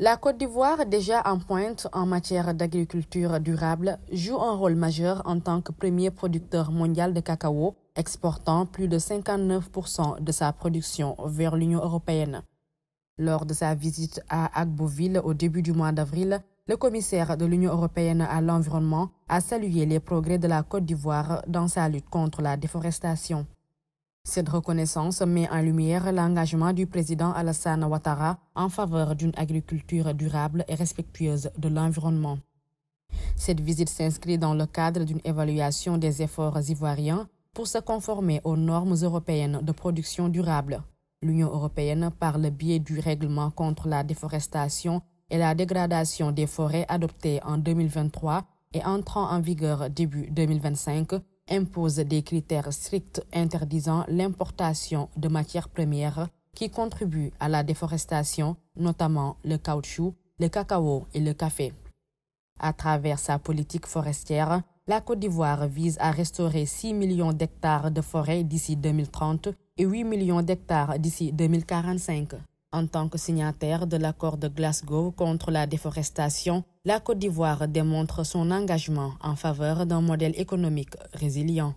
La Côte d'Ivoire, déjà en pointe en matière d'agriculture durable, joue un rôle majeur en tant que premier producteur mondial de cacao, exportant plus de 59% de sa production vers l'Union européenne. Lors de sa visite à Agboville au début du mois d'avril, le commissaire de l'Union européenne à l'environnement a salué les progrès de la Côte d'Ivoire dans sa lutte contre la déforestation. Cette reconnaissance met en lumière l'engagement du président Alassane Ouattara en faveur d'une agriculture durable et respectueuse de l'environnement. Cette visite s'inscrit dans le cadre d'une évaluation des efforts ivoiriens pour se conformer aux normes européennes de production durable. L'Union européenne, par le biais du règlement contre la déforestation et la dégradation des forêts adopté en 2023 et entrant en vigueur début 2025, impose des critères stricts interdisant l'importation de matières premières qui contribuent à la déforestation, notamment le caoutchouc, le cacao et le café. À travers sa politique forestière, la Côte d'Ivoire vise à restaurer 6 millions d'hectares de forêts d'ici 2030 et 8 millions d'hectares d'ici 2045. En tant que signataire de l'accord de Glasgow contre la déforestation, la Côte d'Ivoire démontre son engagement en faveur d'un modèle économique résilient.